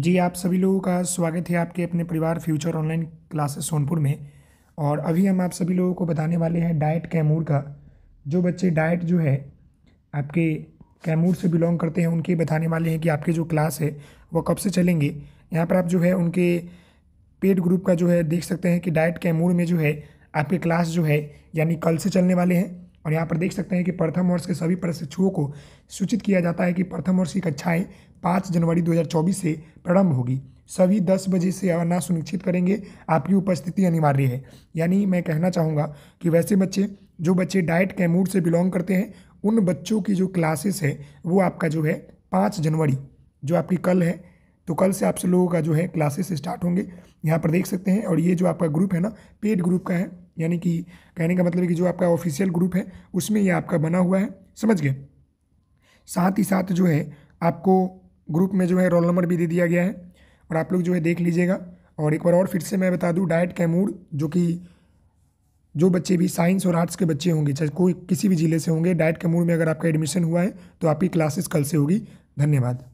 जी आप सभी लोगों का स्वागत है आपके अपने परिवार फ्यूचर ऑनलाइन क्लासेस सोनपुर में और अभी हम आप सभी लोगों को बताने वाले हैं डाइट कैमूर का जो बच्चे डाइट जो है आपके कैमूर से बिलोंग करते हैं उनके बताने वाले हैं कि आपके जो क्लास है वो कब से चलेंगे यहाँ पर आप जो है उनके पेड ग्रुप का जो है देख सकते हैं कि डाइट कैमूर में जो है आपके क्लास जो है यानी कल से चलने वाले हैं और यहाँ पर देख सकते हैं कि प्रथम वर्ष के सभी प्रशिक्षुओं को सूचित किया जाता है कि प्रथम वर्ष की कक्षाएँ पाँच जनवरी दो से प्रारंभ होगी सभी दस बजे से आना सुनिश्चित करेंगे आपकी उपस्थिति अनिवार्य है यानी मैं कहना चाहूँगा कि वैसे बच्चे जो बच्चे डाइट कैमूर से बिलोंग करते हैं उन बच्चों की जो क्लासेस है वो आपका जो है पाँच जनवरी जो आपकी कल है तो कल से आप सब लोगों का जो है क्लासेस स्टार्ट होंगे यहाँ पर देख सकते हैं और ये जो आपका ग्रुप है ना पेड ग्रुप का है यानी कि कहने का मतलब है कि जो आपका ऑफिशियल ग्रुप है उसमें ये आपका बना हुआ है समझ गए साथ ही साथ जो है आपको ग्रुप में जो है रोल नंबर भी दे दिया गया है और आप लोग जो है देख लीजिएगा और एक बार और फिर से मैं बता दूँ डायट कैमूर जो कि जो बच्चे भी साइंस और आर्ट्स के बच्चे होंगे चाहे कोई किसी भी ज़िले से होंगे डायट कैमूर में अगर आपका एडमिशन हुआ है तो आपकी क्लासेस कल से होगी धन्यवाद